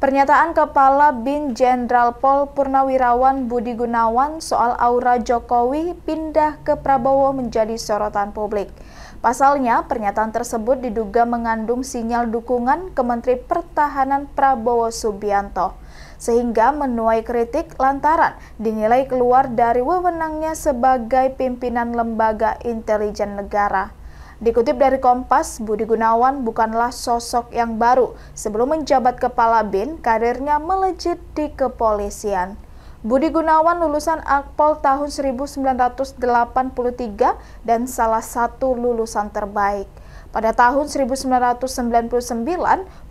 Pernyataan Kepala Bin Jenderal Pol Purnawirawan Budi Gunawan soal aura Jokowi pindah ke Prabowo menjadi sorotan publik. Pasalnya, pernyataan tersebut diduga mengandung sinyal dukungan ke Menteri Pertahanan Prabowo Subianto, sehingga menuai kritik lantaran dinilai keluar dari wewenangnya sebagai pimpinan lembaga intelijen negara. Dikutip dari Kompas, Budi Gunawan bukanlah sosok yang baru. Sebelum menjabat kepala BIN, karirnya melejit di kepolisian. Budi Gunawan lulusan Akpol tahun 1983 dan salah satu lulusan terbaik. Pada tahun 1999,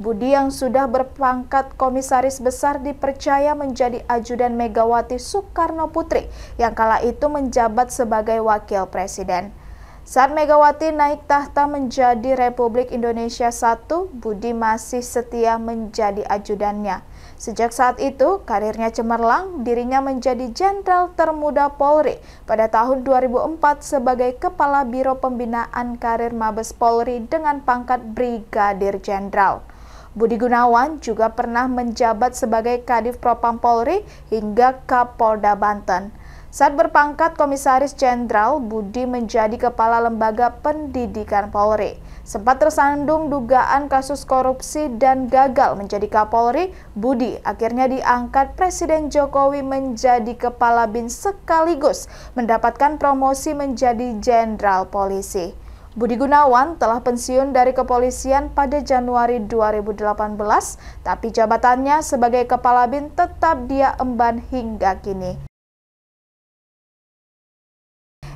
Budi yang sudah berpangkat komisaris besar dipercaya menjadi ajudan Megawati Soekarno Putri yang kala itu menjabat sebagai wakil presiden. Saat Megawati naik tahta menjadi Republik Indonesia I, Budi masih setia menjadi ajudannya. Sejak saat itu, karirnya cemerlang, dirinya menjadi Jenderal Termuda Polri pada tahun 2004 sebagai Kepala Biro Pembinaan Karir Mabes Polri dengan pangkat Brigadir Jenderal. Budi Gunawan juga pernah menjabat sebagai Kadif Propam Polri hingga Kapolda Banten. Saat berpangkat Komisaris Jenderal, Budi menjadi Kepala Lembaga Pendidikan Polri. Sempat tersandung dugaan kasus korupsi dan gagal menjadi Kapolri, Budi akhirnya diangkat Presiden Jokowi menjadi Kepala BIN sekaligus mendapatkan promosi menjadi Jenderal Polisi. Budi Gunawan telah pensiun dari kepolisian pada Januari 2018, tapi jabatannya sebagai Kepala BIN tetap dia emban hingga kini.